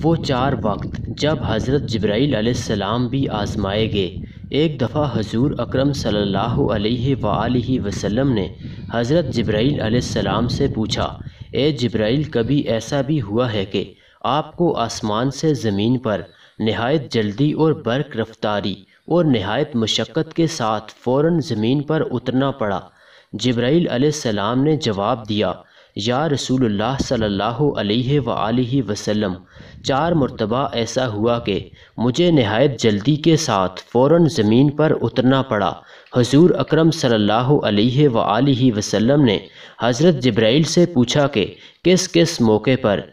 वो चार वक्त जब हज़रत जब्राईल सलाम भी आज़माए गए एक दफ़ा हजूर अक्रम सल्ह अलैहि सल्ला ने हज़रत जब्राईल सलाम से पूछा ए जब्राईल कभी ऐसा भी हुआ है कि आपको आसमान से ज़मीन पर नहायत जल्दी और बर्क रफ्तारी और नहायत मशक्क़त के साथ फ़ौर ज़मीन पर उतरना पड़ा जब्राईल सलाम ने जवाब दिया या रसूल सल्लल्लाहु अलैहि अलैहि वसल्लम चार मरतबा ऐसा हुआ कि मुझे नहायत जल्दी के साथ फ़ौर ज़मीन पर उतरना पड़ा हजूर अक्रम सल्लल्लाहु अलैहि वसल्लम ने हज़रत जब्राइल से पूछा कि किस किस मौके पर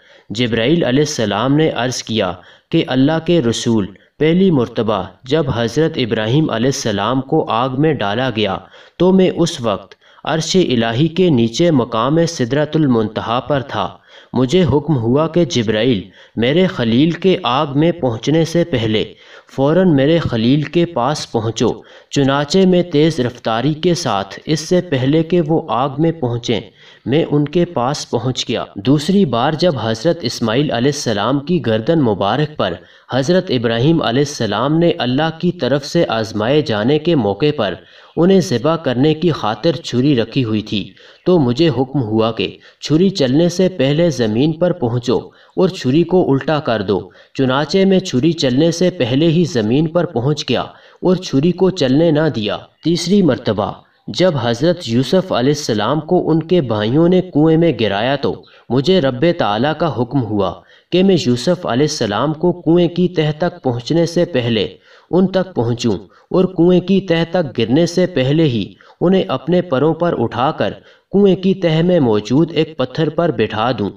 जब्राइल सलाम ने अर्ज़ किया कि अल्लाह के रसूल पहली मरतबा जब हज़रत इब्राहीम सलाम को आग में डाला गया तो मैं उस वक्त अरश इलाही के नीचे मकाम सिदरतुलमतहा पर था मुझे हुक्म हुआ कि जिब्राइल मेरे खलील के आग में पहुंचने से पहले फ़ौर मेरे खलील के पास पहुंचो चुनाचे में तेज़ रफ्तारी के साथ इससे पहले कि वो आग में पहुंचे मैं उनके पास पहुंच गया दूसरी बार जब हज़रत इस्माइल आसमाम की गर्दन मुबारक पर हज़रत इब्राहीम आसमाम ने अल्लाह की तरफ से आज़माए जाने के मौके पर उन्हें ज़िबा करने की खातिर छुरी रखी हुई थी तो मुझे हुक्म हुआ कि छुरी चलने से पहले सीधे ज़मीन पर पहुँचो और छुरी को उल्टा कर दो चुनाचे में छुरी चलने से पहले ही ज़मीन पर पहुँच गया और छुरी को चलने ना दिया तीसरी मरतबा जब हज़रत यूसुफ अलैहिस्सलाम को उनके भाइयों ने कुएं में गिराया तो मुझे रब ताला का हुक्म हुआ कि मैं यूसुफ अलैहिस्सलाम को कुएं की तह तक पहुंचने से पहले उन तक पहुंचूं और कुएं की तह तक गिरने से पहले ही उन्हें अपने परों पर उठाकर कुएं की तह में मौजूद एक पत्थर पर बैठा दूं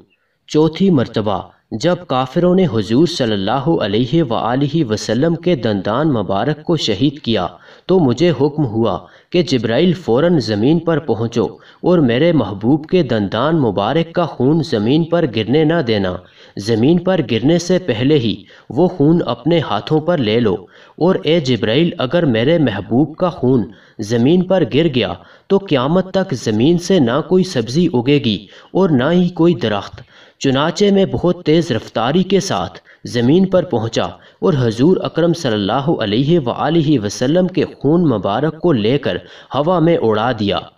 चौथी मर्तबा जब काफिरों ने हुजूर सल्लल्लाहु अलैहि वसल्लम के दंदान मुबारक को शहीद किया तो मुझे हुक्म हुआ कि जब्राइल फ़ौर ज़मीन पर पहुँचो और मेरे महबूब के दंदान मुबारक का खून ज़मीन पर गिरने न देना ज़मीन पर गिरने से पहले ही वो खून अपने हाथों पर ले लो और ए जब्राइल अगर मेरे महबूब का खून ज़मीन पर गिर गया तो क़्यामत तक ज़मीन से ना कोई सब्ज़ी उगेगी और ना ही कोई दरख्त चुनाचे में बहुत तेज़ रफ्तारी के साथ ज़मीन पर पहुंचा और हजूर अकरम सल्लल्लाहु अलैहि वसल्लम के खून मुबारक को लेकर हवा में उड़ा दिया